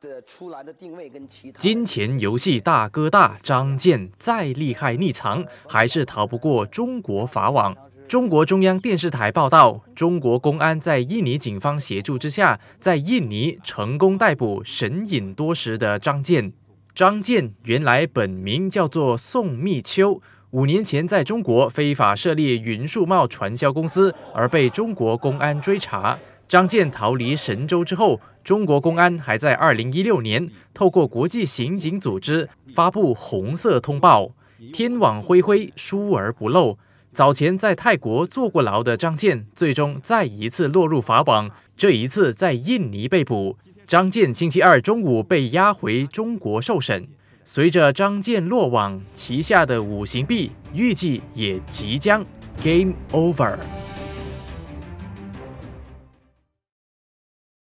的的出定位跟其他金钱游戏大哥大张健再厉害匿藏，还是逃不过中国法网。中国中央电视台报道，中国公安在印尼警方协助之下，在印尼成功逮捕神隐多时的张健。张健原来本名叫做宋密秋，五年前在中国非法设立云树茂传销公司，而被中国公安追查。张健逃离神州之后。中国公安还在2016年透过国际刑警组织发布红色通报，天网恢恢，疏而不漏。早前在泰国坐过牢的张建，最终再一次落入法网，这一次在印尼被捕。张建星期二中午被押回中国受审。随着张建落网，旗下的五行币预计也即将 game over。